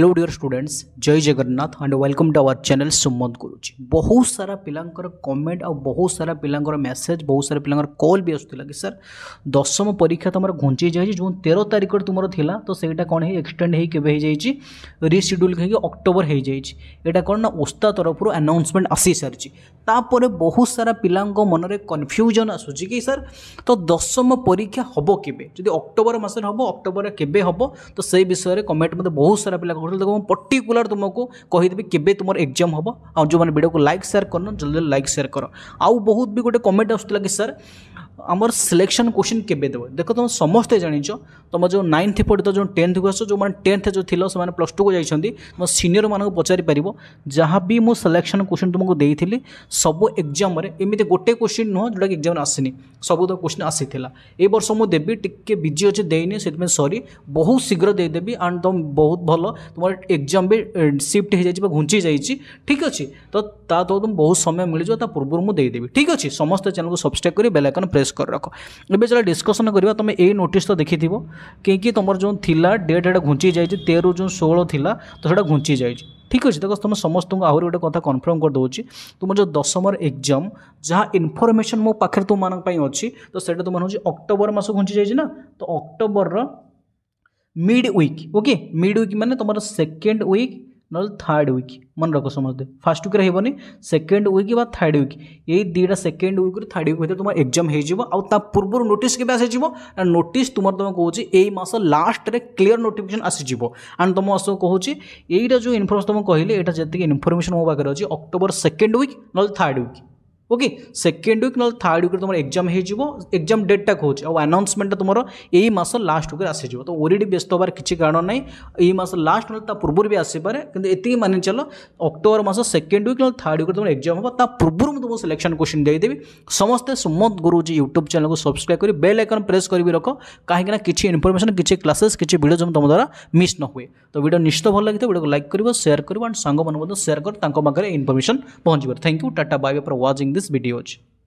Hello dear students जय Jagannath and welcome to our channel Sumant Guruji बहुत सारा पिलांकर कमेंट आ बहुत सारा पिलांकर मैसेज बहुत सारा पिलांकर कॉल भी आसुला कि सर दशम परीक्षा तुम घुंची जाए जो तेरह तारीख तुम थिला तो सहीटा कौन है एक्सटेड होके रिशेड्यूल हो अक्टोबर हो जाटा कौन ना ओस्ता तरफ आनाउन्समेंट आसी सारी तापर बहुत सारा मन में कन्फ्यूजन आसूसी कि सर तो दशम परीक्षा हम केबे अक्टोबर मसर अक्टोबर केबे तो से विषय कमेंट मत बहुत सारा पिला भरदेल देखो मुझे पर्टिकुलर तुमको कहीदेवि केवे तुम एक्जाम हम आज जो मैंने भिडियो को लाइक सेयार कर जल्दी जल्दी लाइक सेयार कर आउ बहुत भी गोटे कमेंट आसाला कि सर ଆମର ସିଲେକ୍ସନ୍ କୋଶ୍ଚିନ୍ କେବେ ଦେବ ଦେଖ ତୁମେ ସମସ୍ତେ ଜାଣିଛ ତୁମ ଯେଉଁ ନାଇନ୍ଥ ପଢ଼ିତ ଯେଉଁ ଟେନ୍ଥକୁ ଆସୁଛ ଯେଉଁମାନେ ଟେନ୍ଥ ଯେଉଁ ଥିଲ ସେମାନେ ପ୍ଲସ୍ ଟୁକୁ ଯାଇଛନ୍ତି ତୁମ ସିନିୟରମାନଙ୍କୁ ପଚାରିପାରିବ ଯାହା ବି ମୁଁ ସିଲେକ୍ସନ୍ କୋଶ୍ଚିନ୍ ତୁମକୁ ଦେଇଥିଲି ସବୁ ଏକ୍ଜାମ୍ରେ ଏମିତି ଗୋଟେ କୋଶ୍ଚିନ୍ ନୁହଁ ଯେଉଁଟାକି ଏକ୍ଜାମ୍ରେ ଆସିନି ସବୁତ କୋଶ୍ଚିନ୍ ଆସିଥିଲା ଏ ବର୍ଷ ମୁଁ ଦେବି ଟିକିଏ ବିଜି ଅଛି ଦେଇନି ସେଥିପାଇଁ ସରି ବହୁତ ଶୀଘ୍ର ଦେଇଦେବି ଆଣ୍ଡ ତୁମ ବହୁତ ଭଲ ତୁମର ଏକ୍ଜାମ୍ ବି ସିଫ୍ଟ ହେଇଯାଇଛି ବା ଘୁଞ୍ଚି ଯାଇଛି ଠିକ୍ ଅଛି ତ ତା ତୁ ତୁମକୁ ବହୁତ ସମୟ ମିଳିଯିବ ତା ପୂର୍ବରୁ ମୁଁ ଦେଇଦେବି ଠିକ୍ ଅଛି ସମସ୍ତେ ଚ୍ୟାନେଲକୁ ସବସ୍କ୍ରାଇବ୍ କରି ବେଲାଇକନ୍ ପ୍ରେସ୍ ପ୍ଲେସ୍ କରି ରଖ ଏବେ ଯେତେବେଳେ ଡିସ୍କସନ୍ କରିବା ତୁମେ ଏଇ ନୋଟିସ୍ ତ ଦେଖିଥିବ କାହିଁକି ତୁମର ଯେଉଁ ଥିଲା ଡେଟ୍ ଏଇଟା ଘୁଞ୍ଚି ଯାଇଛି ତେରରୁ ଯେଉଁ ଷୋହଳ ଥିଲା ତ ସେଇଟା ଘୁଞ୍ଚି ଯାଇଛି ଠିକ୍ ଅଛି ଦେଖ ତୁମେ ସମସ୍ତଙ୍କୁ ଆହୁରି ଗୋଟେ କଥା କନଫର୍ମ କରିଦେଉଛି ତୁମର ଯେଉଁ ଦଶମର ଏକ୍ଜାମ୍ ଯାହା ଇନଫର୍ମେସନ୍ ମୋ ପାଖରେ ତୁମମାନଙ୍କ ପାଇଁ ଅଛି ତ ସେଇଟା ତୁମର ହେଉଛି ଅକ୍ଟୋବର ମାସ ଘୁଞ୍ଚି ଯାଇଛି ନା ତ ଅକ୍ଟୋବରର mid week okay mid week ମାନେ ତୁମର ସେକେଣ୍ଡ ୱିକ୍ ନହେଲେ ଥାର୍ଡ଼ ୱିକ୍ ମନେ ରଖ ସମସ୍ତେ ଫାର୍ଷ୍ଟ ୱିକ୍ରେ ହେବନି ସେକେଣ୍ଡ ୱିକ୍ ବା ଥାର୍ଡ଼ ୱିକ୍ ଏଇ ଦୁଇଟା ସେକେଣ୍ଡ ୱିକ୍ରୁ ଥାର୍ଡ଼ ୱିକ୍ ଭିତରେ ତୁମ ଏକ୍ଜାମ୍ ହେଇଯିବ ଆଉ ତା ପୂର୍ବରୁ ନୋଟିସ୍ କେବେ ଆସିଯିବ ନା ନୋଟିସ୍ ତୁମର ତୁମେ କହୁଛି ଏଇ ମାସ ଲାଷ୍ଟରେ କ୍ଲିଅର୍ ନୋଟିଫିକେସନ୍ ଆସିଯିବ ଆଣ୍ଡ ତୁମ ସବୁ କହୁଛି ଏଇଟା ଯେଉଁ ଇନଫର୍ମେସନ୍ ତୁମକୁ କହିଲେ ଏଇଟା ଯେତିକି ଇନଫର୍ମେସନ୍ ମୋ ପାଖରେ ଅଛି ଅକ୍ଟୋବର ସେକେଣ୍ଡ ୱିକ୍ ନହେଲେ third week okay second week নহলে থার্ড উইক্রে তোমার এক্সাম হয়েযিব এক্সাম ডেটটা কোচ আউ আনাউন্সমেন্টটা তোমার এই মাস লাস্ট উইক্রে আসিযোগ তো অলরেডি ব্যস্ত হবার কিছু কারণ নাই এই মাস লাস্ট নহলে তা পূর্বর বি আসিপারে কিন্তু এতিকি মানে চল অক্টোবর মাস সেকেন্ড উইক নহলে থার্ড উইক্রে তোমার এক্সাম হব তা পূর্বর মু তোমার সিলেকশন কোশ্চিন দেইদেবি সমস্তে সুমত গুরুজি ইউট্যুব চ্যানেলকে সবসক্রাইব করে বেল আইকন প্রেস করি রখ কাহিঁকিনা কিছু ইনফরমেশন কিছু ক্লাসেস কিছু ভিডিও যেমন তোমার দ্বারা মিস ন হুয়ে তো ভিডিও নিশ্চিত ভাল লাগি ভিডিওকে লাইক করব সেয়ার করব আন্ড সাংমানু সেয়ার করে তাঁর পাখে ইনফরমেশন পৌঁছবে thank you tata bye for watching this video.